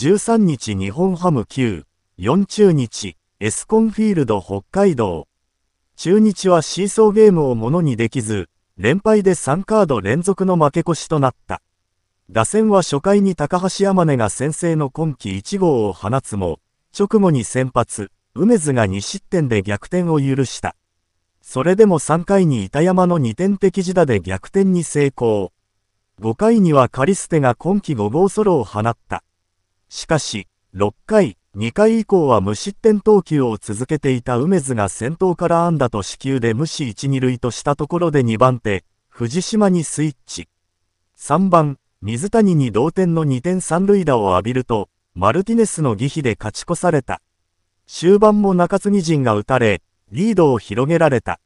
13日日本ハム9、4中日、エスコンフィールド北海道。中日はシーソーゲームをものにできず、連敗で3カード連続の負け越しとなった。打線は初回に高橋山根が先制の今季1号を放つも、直後に先発、梅津が2失点で逆転を許した。それでも3回に板山の2点的自打で逆転に成功。5回にはカリステが今季5号ソロを放った。しかし、6回、2回以降は無失点投球を続けていた梅津が先頭から安打と死球で無視1、2塁としたところで2番手、藤島にスイッチ。3番、水谷に同点の2点3塁打を浴びると、マルティネスの儀比で勝ち越された。終盤も中継ぎ陣が打たれ、リードを広げられた。